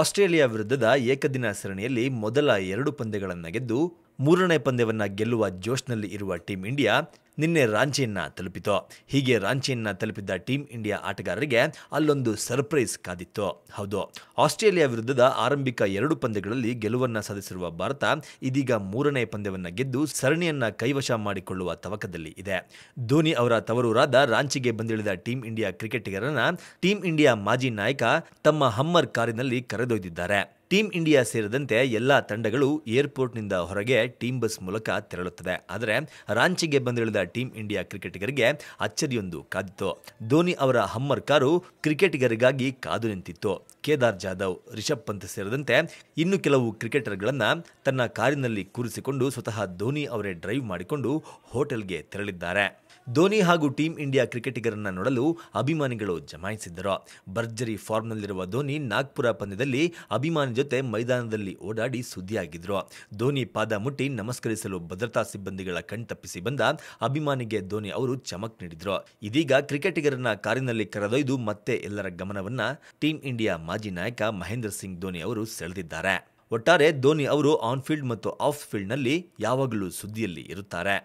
Australia ವಿರುದ್ಧದ ಏಕದಿನ ಸರಣಿಯಲ್ಲಿ ಮೊದಲ ಎರಡು ಪಂದ್ಯಗಳನ್ನು ಗೆದ್ದು ಮೂರನೇ ಪಂದ್ಯವನ್ನು ಗೆಲ್ಲುವ ಜೋಶ್ನಲ್ಲಿ ಇರುವ ಟೀಂ ಇಂಡಿಯಾ ನಿನ್ನೆ ರಾಂಚಿಯನ್ನು ತಲುಪಿತು ಹೀಗೆ ರಾಂಚಿಯನ್ನ ತಲುಪಿದ್ದ ಟೀಂ ಇಂಡಿಯಾ ಆಟಗಾರರಿಗೆ ಅಲ್ಲೊಂದು ಸರ್ಪ್ರೈಸ್ ಕಾದಿತ್ತು ಹೌದು ಆಸ್ಟ್ರೇಲಿಯಾ ವಿರುದ್ಧದ ಆರಂಭಿಕ ಎರಡು ಪಂದ್ಯಗಳಲ್ಲಿ ಗೆಲುವನ್ನು ಸಾಧಿಸಿರುವ ಭಾರತ ಇದೀಗ ಮೂರನೇ ಪಂದ್ಯವನ್ನು ಗೆದ್ದು ಸರಣಿಯನ್ನು ಕೈವಶ ಮಾಡಿಕೊಳ್ಳುವ ತವಕದಲ್ಲಿ ಇದೆ ಧೋನಿ ಅವರ ತವರೂರಾದ ರಾಂಚಿಗೆ ಬಂದಿಳಿದ ಟೀಂ ಇಂಡಿಯಾ ಕ್ರಿಕೆಟಿಗರನ್ನ ಟೀಂ ಇಂಡಿಯಾ ಮಾಜಿ ನಾಯಕ ತಮ್ಮ ಹಮ್ಮರ್ ಕಾರಿನಲ್ಲಿ ಕರೆದೊಯ್ದಿದ್ದಾರೆ ಟೀಂ ಇಂಡಿಯಾ ಸೇರಿದಂತೆ ಎಲ್ಲ ತಂಡಗಳು ಏರ್ಪೋರ್ಟ್ನಿಂದ ಹೊರಗೆ ಟೀಮ್ ಬಸ್ ಮೂಲಕ ತೆರಳುತ್ತದೆ ಆದರೆ ರಾಂಚಿಗೆ ಬಂದಿಳಿದ ಟೀಂ ಇಂಡಿಯಾ ಕ್ರಿಕೆಟಿಗರಿಗೆ ಅಚ್ಚರಿಯೊಂದು ಕಾದಿತ್ತು ಧೋನಿ ಅವರ ಹಮ್ಮರ್ ಕಾರು ಕ್ರಿಕೆಟಿಗರಿಗಾಗಿ ಕಾದು ನಿಂತಿತ್ತು ಕೇದಾರ್ ಜಾಧವ್ ರಿಷಬ್ ಪಂತ್ ಸೇರಿದಂತೆ ಇನ್ನು ಕೆಲವು ಕ್ರಿಕೆಟರ್ಗಳನ್ನು ತನ್ನ ಕಾರಿನಲ್ಲಿ ಕೂರಿಸಿಕೊಂಡು ಸ್ವತಃ ಧೋನಿ ಅವರೇ ಡ್ರೈವ್ ಮಾಡಿಕೊಂಡು ಹೋಟೆಲ್ಗೆ ತೆರಳಿದ್ದಾರೆ ಧೋನಿ ಹಾಗೂ ಟೀಂ ಇಂಡಿಯಾ ಕ್ರಿಕೆಟಿಗರನ್ನ ನೋಡಲು ಅಭಿಮಾನಿಗಳು ಜಮಾಯಿಸಿದ್ದರು ಭರ್ಜರಿ ಫಾರ್ಮ್ನಲ್ಲಿರುವ ಧೋನಿ ನಾಗ್ಪುರ ಪಂದ್ಯದಲ್ಲಿ ಅಭಿಮಾನಿ ಜೊತೆ ಮೈದಾನದಲ್ಲಿ ಓಡಾಡಿ ಸುದ್ದಿಯಾಗಿದ್ರು ಧೋನಿ ಪಾದ ಮುಟ್ಟಿ ನಮಸ್ಕರಿಸಲು ಭದ್ರತಾ ಸಿಬ್ಬಂದಿಗಳ ಕಣ್ತಪ್ಪಿಸಿ ಬಂದ ಅಭಿಮಾನಿಗೆ ಧೋನಿ ಅವರು ಚಮಕ್ ನೀಡಿದ್ರು ಇದೀಗ ಕ್ರಿಕೆಟಿಗರನ್ನ ಕಾರಿನಲ್ಲಿ ಕರೆದೊಯ್ದು ಮತ್ತೆ ಎಲ್ಲರ ಗಮನವನ್ನ ಟೀಂ ಇಂಡಿಯಾ ಮಾಜಿ ನಾಯಕ ಮಹೇಂದ್ರ ಸಿಂಗ್ ಧೋನಿ ಅವರು ಸೆಳೆದಿದ್ದಾರೆ ಒಟ್ಟಾರೆ ಧೋನಿ ಅವರು ಆನ್ ಫೀಲ್ಡ್ ಮತ್ತು ಆಫ್ ಫೀಲ್ಡ್ನಲ್ಲಿ ಯಾವಾಗಲೂ ಸುದ್ದಿಯಲ್ಲಿ ಇರುತ್ತಾರೆ